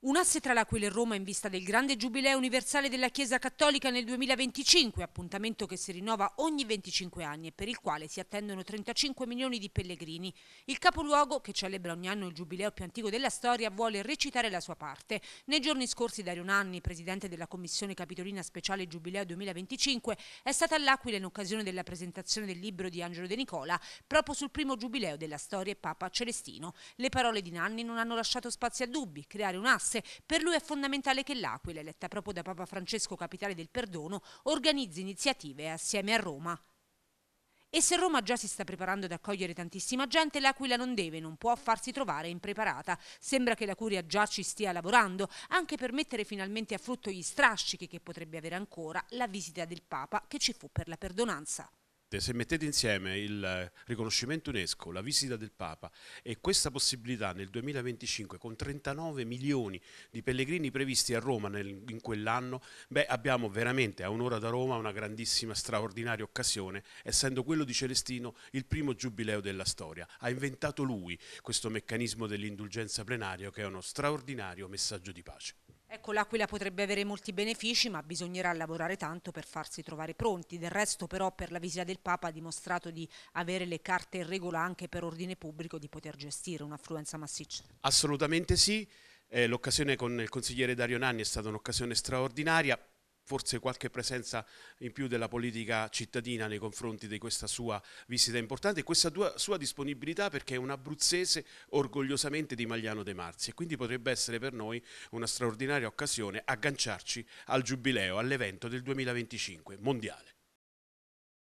Un asse tra l'Aquila e Roma in vista del grande giubileo universale della Chiesa Cattolica nel 2025, appuntamento che si rinnova ogni 25 anni e per il quale si attendono 35 milioni di pellegrini. Il capoluogo, che celebra ogni anno il giubileo più antico della storia, vuole recitare la sua parte. Nei giorni scorsi Dario Nanni, presidente della Commissione Capitolina Speciale Giubileo 2025, è stata all'Aquila in occasione della presentazione del libro di Angelo De Nicola, proprio sul primo giubileo della storia e Papa Celestino. Le parole di Nanni non hanno lasciato spazi a dubbi, creare un asse tasse, per lui è fondamentale che l'Aquila, eletta proprio da Papa Francesco capitale del perdono, organizzi iniziative assieme a Roma. E se Roma già si sta preparando ad accogliere tantissima gente, l'Aquila non deve, non può farsi trovare impreparata. Sembra che la Curia già ci stia lavorando, anche per mettere finalmente a frutto gli strascichi che potrebbe avere ancora la visita del Papa che ci fu per la perdonanza mettete, se mettete insieme il riconoscimento UNESCO, la visita del Papa e questa possibilità nel 2025 con 39 milioni di pellegrini previsti a Roma nel, in quell'anno, beh abbiamo veramente a un'ora da Roma una grandissima, straordinaria occasione, essendo quello di Celestino il primo giubileo della storia. Ha inventato lui questo meccanismo dell'indulgenza plenaria che è uno straordinario messaggio di pace. Ecco, l'Aquila potrebbe avere molti benefici, ma bisognerà lavorare tanto per farsi trovare pronti. Del resto, però, per la visita del Papa ha dimostrato di avere le carte in regola anche per ordine pubblico di poter gestire un'affluenza massiccia. Assolutamente sì. Eh, L'occasione con il consigliere Dario Nanni è stata un'occasione straordinaria forse qualche presenza in più della politica cittadina nei confronti di questa sua visita importante e questa sua disponibilità perché è un abruzzese orgogliosamente di Magliano De Marzi e quindi potrebbe essere per noi una straordinaria occasione agganciarci al giubileo, all'evento del 2025 mondiale.